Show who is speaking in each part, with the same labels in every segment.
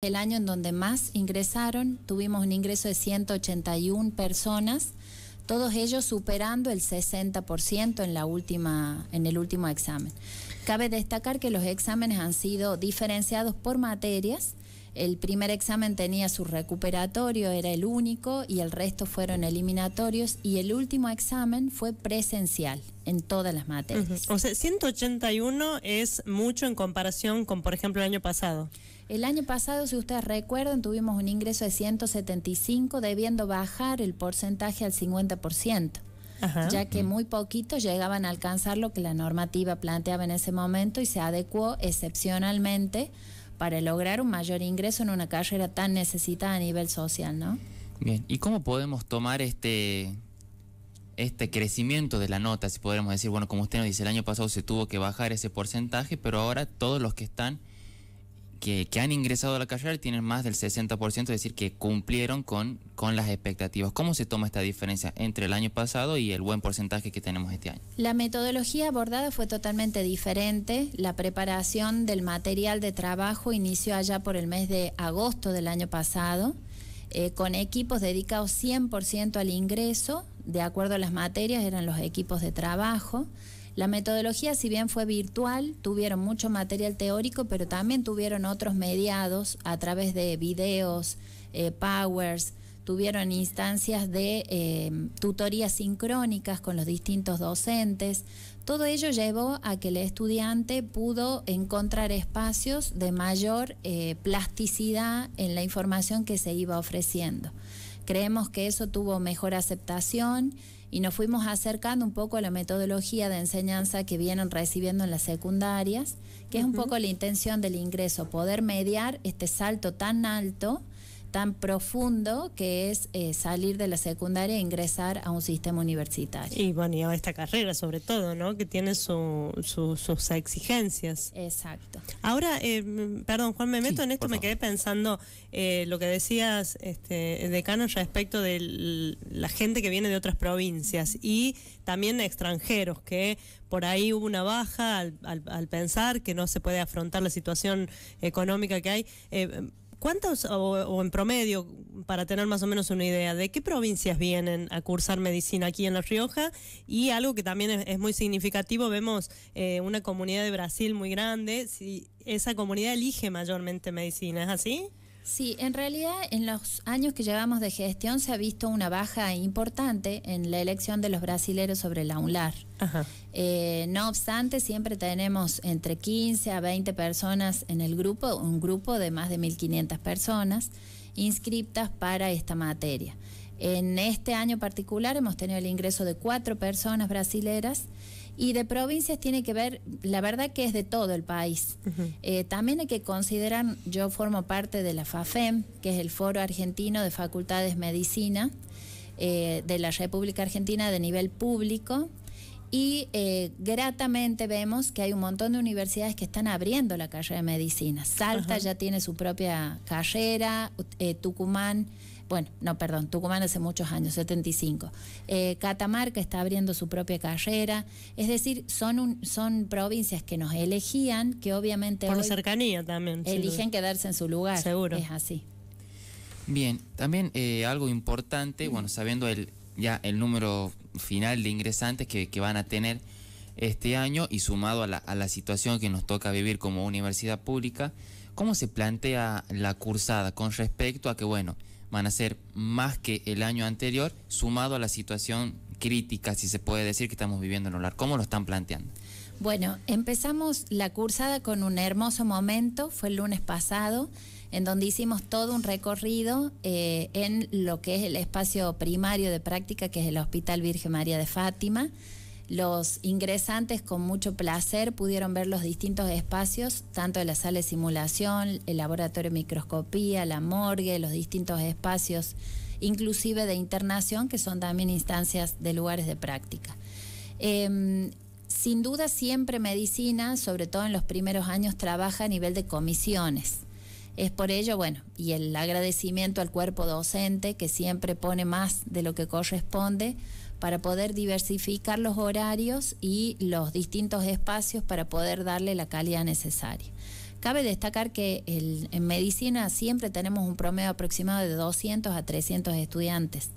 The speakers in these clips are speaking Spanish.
Speaker 1: El año en donde más ingresaron, tuvimos un ingreso de 181 personas, todos ellos superando el 60% en, la última, en el último examen. Cabe destacar que los exámenes han sido diferenciados por materias. El primer examen tenía su recuperatorio, era el único, y el resto fueron eliminatorios. Y el último examen fue presencial en todas las materias.
Speaker 2: O sea, 181 es mucho en comparación con, por ejemplo, el año pasado.
Speaker 1: El año pasado, si ustedes recuerdan, tuvimos un ingreso de 175, debiendo bajar el porcentaje al 50%. ya que mm. muy poquitos llegaban a alcanzar lo que la normativa planteaba en ese momento y se adecuó excepcionalmente para lograr un mayor ingreso en una carrera tan necesitada a nivel social, ¿no?
Speaker 3: Bien, ¿y cómo podemos tomar este, este crecimiento de la nota? Si podemos decir, bueno, como usted nos dice, el año pasado se tuvo que bajar ese porcentaje, pero ahora todos los que están que, han ingresado a la carrera tienen más del 60%, es decir, que cumplieron con, las expectativas. ¿Cómo se toma esta diferencia entre el año pasado y el buen porcentaje que tenemos este año?
Speaker 1: La metodología abordada fue totalmente diferente. La preparación del material de trabajo inició allá por el mes de agosto del año pasado, eh, con equipos dedicados 100% al ingreso, de acuerdo a las materias eran los equipos de trabajo. La metodología, si bien fue virtual, tuvieron mucho material teórico, pero también tuvieron otros mediados a través de videos, eh, powers, tuvieron instancias de eh, tutorías sincrónicas con los distintos docentes. Todo ello llevó a que el estudiante pudo encontrar espacios de mayor eh, plasticidad en la información que se iba ofreciendo. Creemos que eso tuvo mejor aceptación y nos fuimos acercando un poco a la metodología de enseñanza que vienen recibiendo en las secundarias, que es un poco la intención del ingreso, poder mediar este salto tan alto tan profundo que es eh, salir de la secundaria e ingresar
Speaker 2: a un sistema universitario. Y bueno, y a esta carrera sobre todo, ¿no? Que tiene su, sus exigencias. Exacto. Ahora, eh, perdón Juan, me meto en esto, me quedé pensando eh, lo que decías, este, decano, respecto de la gente que viene de otras provincias y también extranjeros, que por ahí hubo una baja al, al pensar que no se puede afrontar la situación económica que hay eh, ¿Cuántos, o, en promedio, para tener más o menos una idea, de qué provincias vienen a cursar medicina aquí en La Rioja? Y algo que también es, muy significativo, vemos eh, una comunidad de Brasil muy grande, si esa comunidad elige mayormente medicina, ¿es así?
Speaker 1: Sí, en realidad en los años que llevamos de gestión se ha visto una baja importante en la elección de los brasileros sobre la UNLAR. Eh, no obstante, siempre tenemos entre 15 a 20 personas en el grupo, un grupo de más de 1.500 personas inscriptas para esta materia. En este año particular hemos tenido el ingreso de cuatro personas brasileras y de provincias tiene que ver, la verdad que es de todo el país. Eh, también hay que considerar, yo formo parte de la FAFEM, que es el Foro Argentino de Facultades Medicina eh, de la República Argentina de nivel público. Y eh, gratamente vemos que hay un montón de universidades que están abriendo la carrera de medicina. Salta ya tiene su propia carrera, Tucumán bueno, no, perdón, Tucumán hace muchos años, 75. Eh, Catamarca está abriendo su propia carrera, es decir, son, un, son provincias que nos elegían, que obviamente... Por la cercanía también. Eligen quedarse en su lugar. Seguro. Es así.
Speaker 3: Bien, también eh, algo importante, bueno, sabiendo el, ya el número final de ingresantes que, que van a tener este año y sumado a la, a la situación que nos toca vivir como universidad pública, ¿cómo se plantea la cursada con respecto a que, bueno, van a ser más que el año anterior, sumado a la situación crítica, si se puede decir, que estamos viviendo en Olar. ¿Cómo lo están planteando?
Speaker 1: Bueno, empezamos la cursada con un hermoso momento, fue el lunes pasado, en donde hicimos todo un recorrido eh, en lo que es el espacio primario de práctica, que es el Hospital Virgen María de Fátima. Los ingresantes con mucho placer pudieron ver los distintos espacios, tanto de la sala de simulación, el laboratorio de microscopía, la morgue, los distintos espacios, inclusive de internación, que son también instancias de lugares de práctica. Em, sin duda siempre medicina, sobre todo en los primeros años, trabaja a nivel de comisiones. Es por ello, bueno, y el agradecimiento al cuerpo docente que siempre pone más de lo que corresponde para poder diversificar los horarios y los distintos espacios para poder darle la calidad necesaria. Cabe destacar que en medicina siempre tenemos un promedio aproximado de 200 a 300 estudiantes,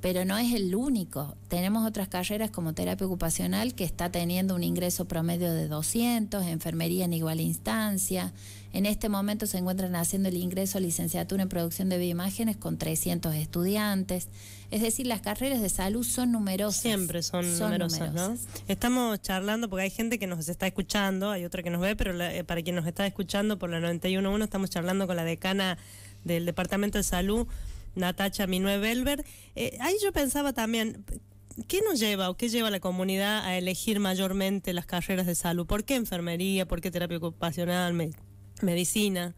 Speaker 1: pero no es el único. Tenemos otras carreras como terapia ocupacional que está teniendo un ingreso promedio de 200, enfermería en igual instancia, en este momento se encuentran haciendo el ingreso a licenciatura en producción de bioimágenes con 300 estudiantes. Es decir, las carreras de salud son numerosas.
Speaker 2: Siempre son, numerosas, Estamos charlando porque hay gente que nos está escuchando, hay otra que nos ve, pero eh, para quien nos está escuchando por la 91.1 estamos charlando con la decana del Departamento de Salud, Natacha Minue eh, ahí yo pensaba también, ¿qué nos lleva o qué lleva a la comunidad a elegir mayormente las carreras de salud? ¿Por qué enfermería? ¿Por qué terapia ocupacional? medicina.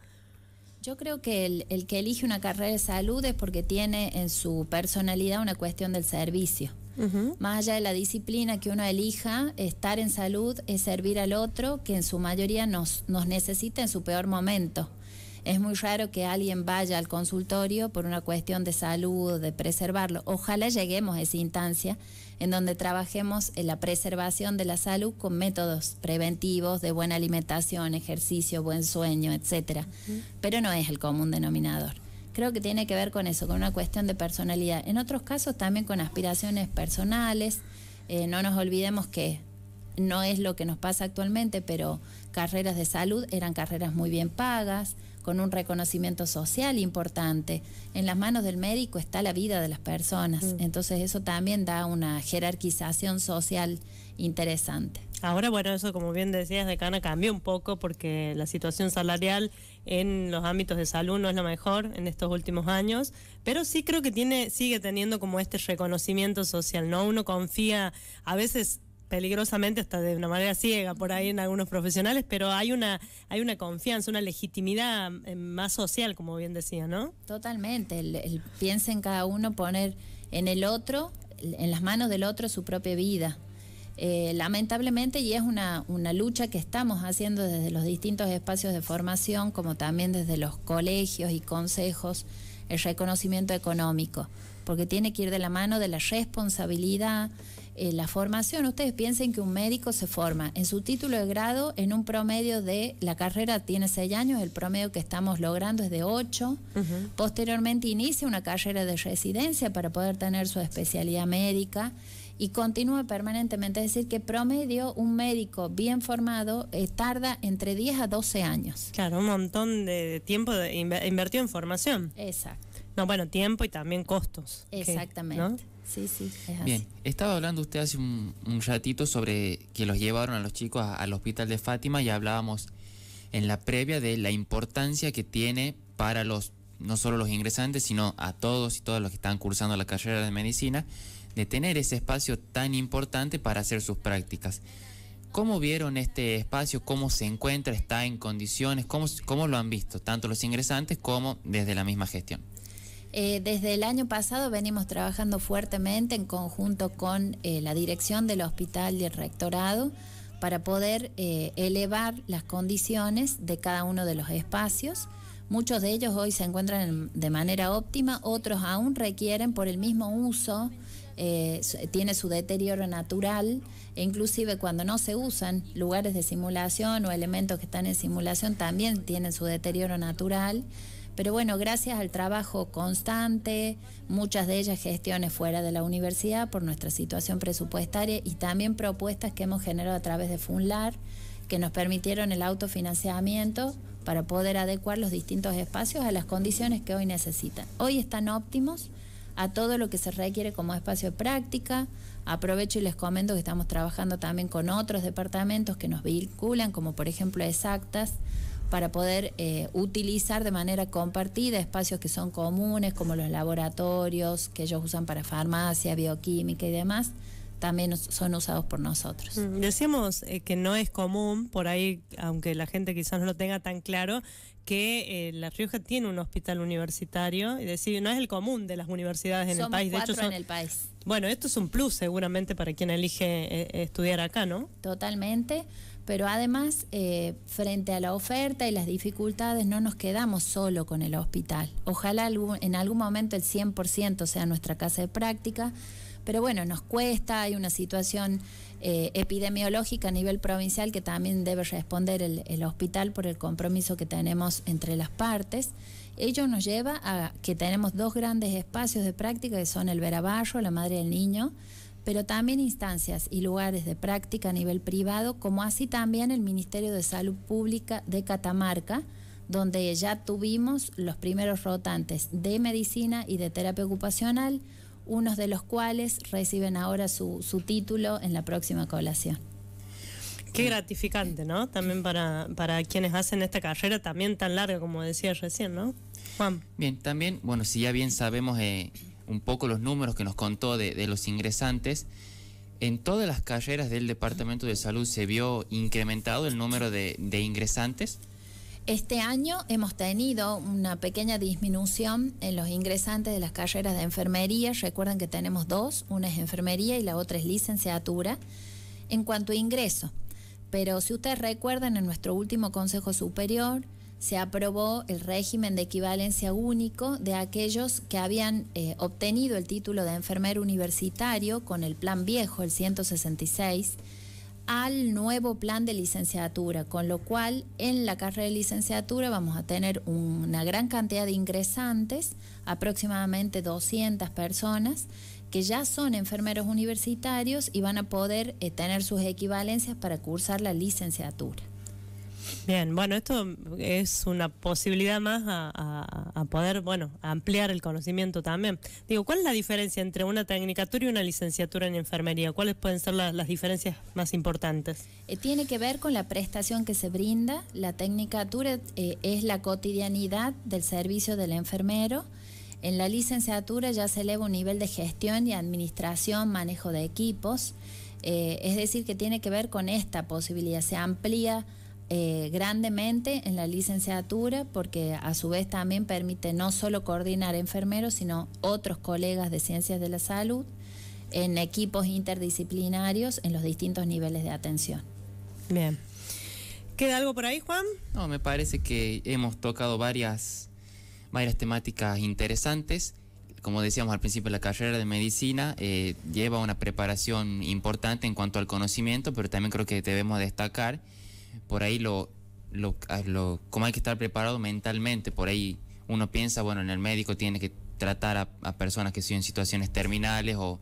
Speaker 1: Yo creo que el, que elige una carrera de salud es porque tiene en su personalidad una cuestión del servicio. Más allá de la disciplina que uno elija, estar en salud es servir al otro que en su mayoría nos necesita en su peor momento. Es muy raro que alguien vaya al consultorio por una cuestión de salud, de preservarlo. Ojalá lleguemos a esa instancia en donde trabajemos en la preservación de la salud con métodos preventivos de buena alimentación, ejercicio, buen sueño, etcétera. Pero no es el común denominador. Creo que tiene que ver con eso, con una cuestión de personalidad. En otros casos también con aspiraciones personales. Eh, no nos olvidemos que no es lo que nos pasa actualmente, pero carreras de salud eran carreras muy bien pagas con un reconocimiento social importante. En las manos del médico está la vida de las personas, mm. entonces eso también da una jerarquización social interesante.
Speaker 2: Ahora, bueno, eso como bien decías, decana, cambió un poco porque la situación salarial en los ámbitos de salud no es la mejor en estos últimos años, pero sí creo que tiene, sigue teniendo como este reconocimiento social, ¿no? Uno confía, a veces peligrosamente hasta de una manera ciega por ahí en algunos profesionales, pero hay una hay una confianza, una legitimidad eh, más social, como bien decía, ¿no?
Speaker 1: Totalmente, el, piensa en cada uno poner en el otro, en las manos del otro su propia vida. Eh, lamentablemente, y es una, una lucha que estamos haciendo desde los distintos espacios de formación, como también desde los colegios y consejos, el reconocimiento económico, porque tiene que ir de la mano de la responsabilidad, eh, la formación. Ustedes piensen que un médico se forma en su título de grado en un promedio de, la carrera tiene seis años, el promedio que estamos logrando es de 8. Posteriormente inicia una carrera de residencia para poder tener su especialidad médica y continúa permanentemente. Es decir, que promedio un médico bien formado eh, tarda entre 10 a 12 años.
Speaker 2: Claro, un montón de tiempo de en formación. Exacto bueno, tiempo y también costos. Exactamente. Sí, sí. Bien,
Speaker 3: estaba hablando usted hace un, ratito sobre que los llevaron a los chicos al hospital de Fátima y hablábamos en la previa de la importancia que tiene para los no solo los ingresantes, sino a todos y todas los que están cursando la carrera de medicina, de tener ese espacio tan importante para hacer sus prácticas. ¿Cómo vieron este espacio? ¿Cómo se encuentra? ¿Está en condiciones? cómo lo han visto? Tanto los ingresantes como desde la misma gestión.
Speaker 1: Eh, desde el año pasado venimos trabajando fuertemente en conjunto con eh, la dirección del hospital y el rectorado para poder eh, elevar las condiciones de cada uno de los espacios. Muchos de ellos hoy se encuentran de manera óptima, otros aún requieren por el mismo uso, tiene su deterioro natural, e inclusive cuando no se usan lugares de simulación o elementos que están en simulación también tienen su deterioro natural. Pero bueno, gracias al trabajo constante, muchas de ellas gestiones fuera de la universidad por nuestra situación presupuestaria y también propuestas que hemos generado a través de FUNLAR, que nos permitieron el autofinanciamiento para poder adecuar los distintos espacios a las condiciones que hoy necesitan. Hoy están óptimos a todo lo que se requiere como espacio de práctica. Aprovecho y les comento que estamos trabajando también con otros departamentos que nos vinculan, como por ejemplo Exactas, para poder eh, utilizar de manera compartida espacios que son comunes, como los laboratorios que ellos usan para farmacia, bioquímica y demás también son usados por nosotros.
Speaker 2: Decíamos eh, que no es común, por ahí, aunque la gente quizás no lo tenga tan claro, que eh, La Rioja tiene un hospital universitario, y decir, no es el común de las universidades en el país. en el país. Bueno, esto es un plus seguramente para quien elige estudiar acá, ¿no?
Speaker 1: Totalmente pero además eh, frente a la oferta y las dificultades no nos quedamos solo con el hospital. Ojalá en algún momento el 100% sea nuestra casa de práctica, pero bueno, nos cuesta, hay una situación eh, epidemiológica a nivel provincial que también debe responder el, hospital por el compromiso que tenemos entre las partes. Ello nos lleva a que tenemos dos grandes espacios de práctica que son el veraballo, la Madre del Niño, pero también instancias y lugares de práctica a nivel privado, como así también el Ministerio de Salud Pública de Catamarca, donde ya tuvimos los primeros rotantes de medicina y de terapia ocupacional, unos de los cuales reciben ahora su, su título en la próxima colación.
Speaker 2: Qué gratificante, ¿no? También para, para quienes hacen esta carrera también tan larga, como decía recién, ¿no? Juan.
Speaker 3: Bien, también, bueno, si ya bien sabemos... Eh, un poco los números que nos contó de, los ingresantes, en todas las carreras del Departamento de Salud se vio incrementado el número de, de ingresantes.
Speaker 1: Este año hemos tenido una pequeña disminución en los ingresantes de las carreras de enfermería. Recuerden que tenemos dos, una es enfermería y la otra es licenciatura, en cuanto a ingreso. Pero si ustedes recuerdan, en nuestro último Consejo Superior se aprobó el régimen de equivalencia único de aquellos que habían eh, obtenido el título de enfermero universitario con el plan viejo, el 166, al nuevo plan de licenciatura, con lo cual en la carrera de licenciatura vamos a tener una gran cantidad de ingresantes, aproximadamente 200 personas, que ya son enfermeros universitarios y van a poder eh, tener sus equivalencias para cursar la licenciatura.
Speaker 2: Bien, bueno, esto es una posibilidad más a, poder, bueno, ampliar el conocimiento también. Digo, ¿cuál es la diferencia entre una tecnicatura y una licenciatura en enfermería? ¿Cuáles pueden ser las diferencias más importantes?
Speaker 1: Eh, tiene que ver con la prestación que se brinda. La tecnicatura eh, es la cotidianidad del servicio del enfermero. En la licenciatura ya se eleva un nivel de gestión y administración, manejo de equipos. Eh, es decir, que tiene que ver con esta posibilidad. Se amplía eh, grandemente en la licenciatura porque a su vez también permite no solo coordinar enfermeros, sino otros colegas de ciencias de la salud en equipos interdisciplinarios en los distintos niveles de atención.
Speaker 2: Bien.
Speaker 3: ¿Queda algo por ahí, Juan? No, me parece que hemos tocado varias, varias temáticas interesantes. Como decíamos al principio, la carrera de medicina eh, lleva una preparación importante en cuanto al conocimiento, pero también creo que debemos destacar por ahí lo, lo, ah, lo, como hay que estar preparado mentalmente, por ahí uno piensa, bueno, en el médico tiene que tratar a, personas que siguen en situaciones terminales o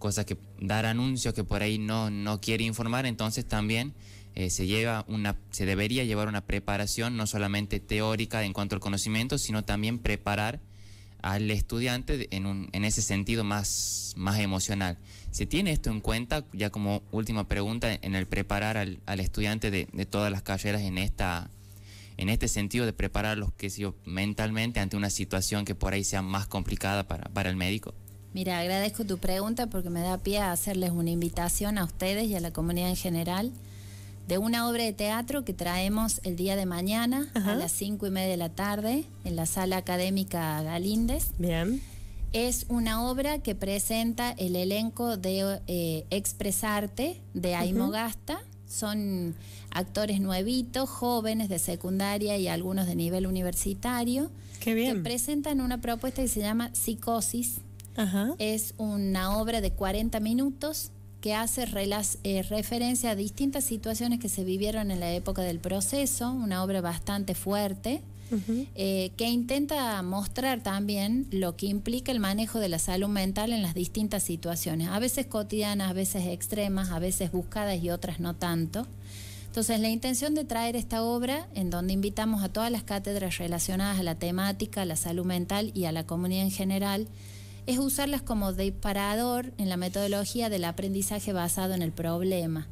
Speaker 3: cosas que dar anuncios que por ahí no, no quiere informar, entonces también eh, se lleva una, se debería llevar una preparación no solamente teórica en cuanto al conocimiento, sino también preparar al estudiante en, un, en ese sentido más, más emocional. ¿Se tiene esto en cuenta, ya como última pregunta, en el preparar al, estudiante de, todas las carreras en, esta, en este sentido de prepararlos que mentalmente ante una situación que por ahí sea más complicada para, para el médico?
Speaker 1: Mira, agradezco tu pregunta porque me da pie a hacerles una invitación a ustedes y a la comunidad en general de una obra de teatro que traemos el día de mañana a las cinco y media de la tarde en la sala académica Galíndez. Bien. Es una obra que presenta el elenco de eh, Expresarte de Aimo Gasta. Son actores nuevitos, jóvenes de secundaria y algunos de nivel universitario. Qué bien. Que presentan una propuesta que se llama Psicosis. Ajá. Es una obra de 40 minutos que hace eh, referencia a distintas situaciones que se vivieron en la época del proceso, una obra bastante fuerte, eh, que intenta mostrar también lo que implica el manejo de la salud mental en las distintas situaciones, a veces cotidianas, a veces extremas, a veces buscadas y otras no tanto. Entonces, la intención de traer esta obra, en donde invitamos a todas las cátedras relacionadas a la temática, a la salud mental y a la comunidad en general, es usarlas como disparador en la metodología del aprendizaje basado en el problema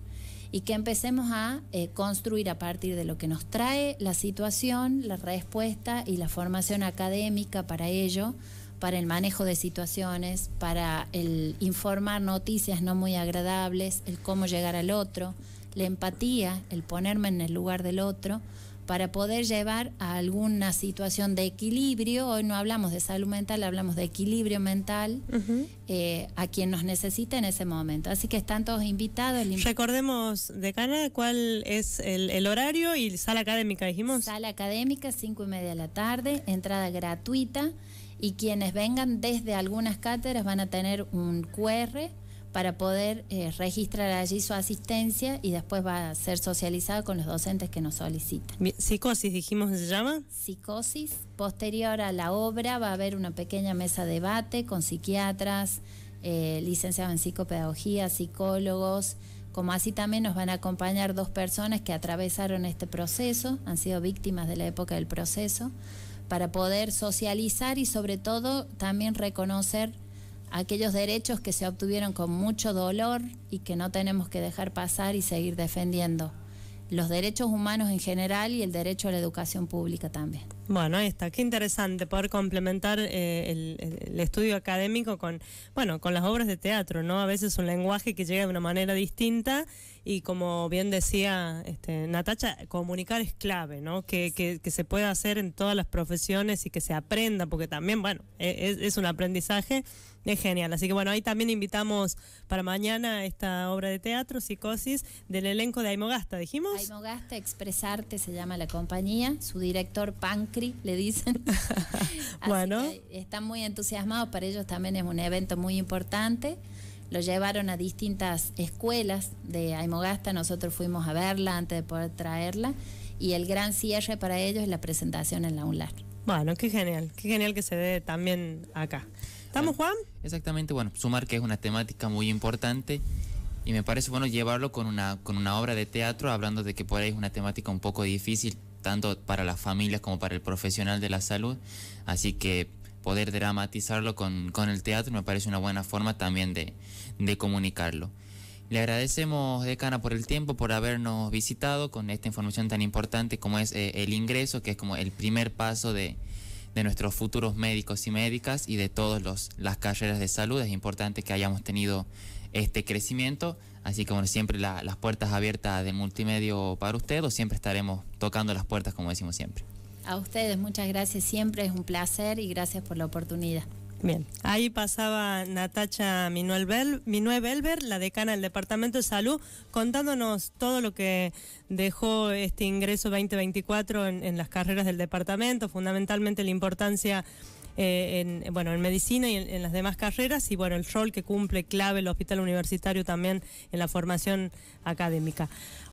Speaker 1: y que empecemos a eh, construir a partir de lo que nos trae la situación, la respuesta y la formación académica para ello, para el manejo de situaciones, para el informar noticias no muy agradables, el cómo llegar al otro, la empatía, el ponerme en el lugar del otro, para poder llevar a alguna situación de equilibrio, hoy no hablamos de salud mental, hablamos de equilibrio mental eh, a quien nos necesita en ese momento. Así que están todos invitados.
Speaker 2: Recordemos, decana, cuál es el, horario y sala académica, dijimos. Sala académica, cinco y media de la tarde, entrada gratuita
Speaker 1: y quienes vengan desde algunas cátedras van a tener un QR para poder eh, registrar allí su asistencia y después va a ser socializada con los docentes que nos solicitan. Psicosis, dijimos se llama. Psicosis. Posterior a la obra va a haber una pequeña mesa de debate con psiquiatras, eh, licenciados en psicopedagogía, psicólogos. Como así también nos van a acompañar dos personas que atravesaron este proceso, han sido víctimas de la época del proceso, para poder socializar y sobre todo también reconocer aquellos derechos que se obtuvieron con mucho dolor y que no tenemos que dejar pasar y seguir defendiendo los derechos humanos en general y el derecho a la educación pública también.
Speaker 2: Bueno, ahí está. Qué interesante poder complementar eh, el, estudio académico con, bueno, con las obras de teatro, ¿no? A veces un lenguaje que llega de una manera distinta y como bien decía este, Natacha, comunicar es clave, ¿no? Que, que, se pueda hacer en todas las profesiones y que se aprenda, porque también, bueno, e, e, es, un aprendizaje, es genial. Así que bueno, ahí también invitamos para mañana esta obra de teatro, Psicosis, del elenco de Aimogasta, dijimos. Aimogasta, Expresarte se llama la compañía, su director Pancri, le dicen.
Speaker 1: bueno. están muy entusiasmados, para ellos también es un evento muy importante lo llevaron a distintas escuelas de Aymogasta, nosotros fuimos a verla antes de poder traerla y el gran cierre para ellos es la presentación en la UNLAR.
Speaker 2: Bueno, qué genial, qué genial que se dé también acá. ¿Estamos, Juan?
Speaker 3: Exactamente, bueno, sumar que es una temática muy importante y me parece bueno llevarlo con una, con una obra de teatro, hablando de que por ahí es una temática un poco difícil, tanto para las familias como para el profesional de la salud, así que poder dramatizarlo con, el teatro me parece una buena forma también de, comunicarlo. Le agradecemos, decana, por el tiempo, por habernos visitado con esta información tan importante como es eh, el ingreso, que es como el primer paso de, nuestros futuros médicos y médicas y de todas las carreras de salud. Es importante que hayamos tenido este crecimiento. Así que, como siempre, las puertas abiertas de multimedio para usted, o siempre estaremos tocando las puertas, como decimos siempre.
Speaker 1: A ustedes muchas gracias siempre, es un placer y
Speaker 2: gracias por la oportunidad. Bien, ahí pasaba Natacha Minuel Minue Belver, la decana del Departamento de Salud, contándonos todo lo que dejó este ingreso 2024 en, las carreras del departamento, fundamentalmente la importancia eh, en, bueno, en medicina y en, en, las demás carreras y bueno, el rol que cumple clave el hospital universitario también en la formación académica.